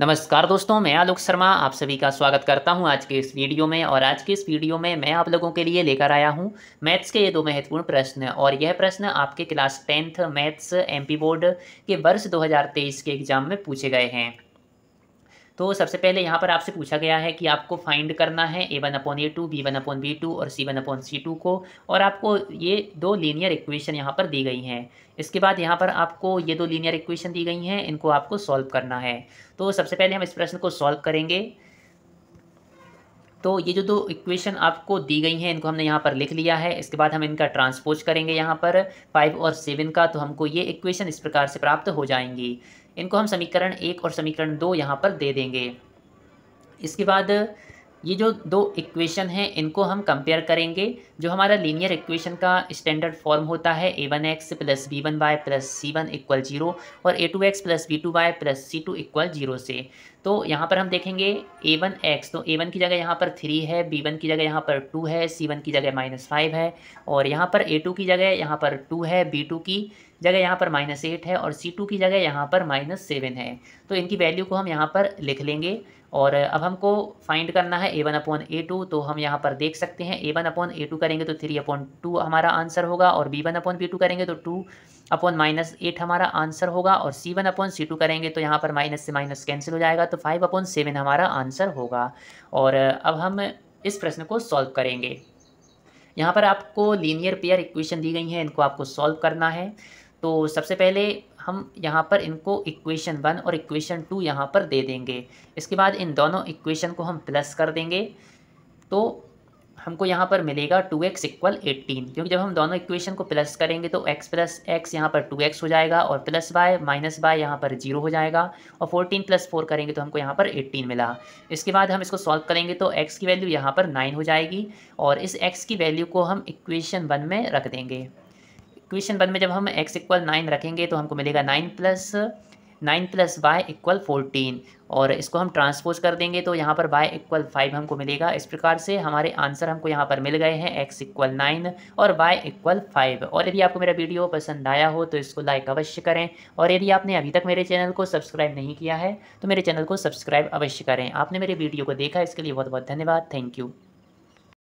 नमस्कार दोस्तों मैं आलोक शर्मा आप सभी का स्वागत करता हूं आज के इस वीडियो में और आज के इस वीडियो में मैं आप लोगों के लिए लेकर आया हूं मैथ्स के ये दो महत्वपूर्ण प्रश्न और यह प्रश्न आपके class tenth maths MP board के वर्ष 2023 के एग्जाम में पूछे गए हैं तो सबसे पहले यहाँ पर आपसे पूछा गया है कि आपको फाइंड करना है A one upon A two B one upon B two और C one upon C two को और आपको ये दो लीनियर इक्वेशन यहाँ पर दी गई हैं इसके बाद यहाँ पर आपको ये दो लीनियर इक्वेशन दी गई हैं इनको आपको सॉल्व करना है तो सबसे पहले हम इस प्रश्न को सॉल्व करेंगे तो ये जो दो इक्वेशन आपको दी गई हैं इनको हमने यहाँ पर लिख लिया है इसके बाद हम इनका ट्रांसपोज करेंगे यहाँ पर फाइव और सेवन का तो हमको ये इक्वेशन इस प्रकार से प्राप्त हो जाएंगी इनको हम समीकरण एक और समीकरण दो यहाँ पर दे देंगे इसके बाद ये जो दो इक्वेशन हैं इनको हम कंपेयर करेंगे जो हमारा लीनियर इक्वेशन का स्टैंडर्ड फॉर्म होता है A one X plus B one Y plus C one equal zero और A two X plus B two Y plus C two equal zero से तो यहाँ पर हम देखेंगे ए वन एक्स तो ए वन की जगह यहाँ पर थ्री है बी वन की जगह यहाँ पर टू है सी वन की जगह माइनस फाइव है और यहाँ पर ए टू की जगह यहाँ पर टू है बी टू की जगह यहाँ पर माइनस एट है और सी टू की जगह यहाँ पर माइनस सेवन है तो इनकी वैल्यू को हम यहाँ पर लिख लेंगे और अब हमको फाइंड करना है A one upon A two तो हम यहाँ पर देख सकते हैं A one upon A two करेंगे तो थ्री अपॉन टू हमारा आंसर होगा और B one upon B two करेंगे तो टू अपॉन माइनस एट हमारा आंसर होगा और C one upon C two करेंगे तो यहाँ पर माइनस से माइनस कैंसिल हो जाएगा तो फाइव अपॉन सेवन हमारा आंसर होगा और अब हम इस प्रश्न को सॉल्व करेंगे यहाँ पर आपको लीनियर पेयर इक्वेशन दी गई हैं इनको आपको सॉल्व करना है तो सबसे पहले हम यहाँ पर इनको इक्वेशन वन और इक्वेशन टू यहाँ पर दे देंगे इसके बाद इन दोनों इक्वेशन को हम प्लस कर देंगे तो हमको यहाँ पर मिलेगा टू एक्स इक्वल एटीन क्योंकि जब हम दोनों इक्वेशन को प्लस करेंगे तो एक्स प्लस एक्स यहाँ पर टू एक्स हो जाएगा और प्लस बाय माइनस बाय यहाँ पर जीरो हो जाएगा और फोर्टीन प्लस फोर करेंगे तो हमको यहाँ पर एट्टीन मिला इसके बाद हम इसको सॉल्व करेंगे तो एक्स की वैल्यू यहाँ पर नाइन हो जाएगी और इस एक्स की वैल्यू को हम इक्वेशन वन में रख देंगे क्वेश्चन वन में जब हम एक्स इक्वल नाइन रखेंगे तो हमको मिलेगा nine plus nine plus Y equal fourteen और इसको हम ट्रांसपोज कर देंगे तो यहाँ पर वाई इक्वल फाइव हमको मिलेगा इस प्रकार से हमारे आंसर हमको यहाँ पर मिल गए हैं एक्स इक्वल नाइन और वाई इक्वल फाइव और यदि आपको मेरा वीडियो पसंद आया हो तो इसको लाइक अवश्य करें और यदि आपने अभी तक मेरे चैनल को सब्सक्राइब नहीं किया है तो मेरे चैनल को सब्सक्राइब अवश्य करें आपने मेरे वीडियो को देखा इसके लिए बहुत बहुत धन्यवाद थैंक यू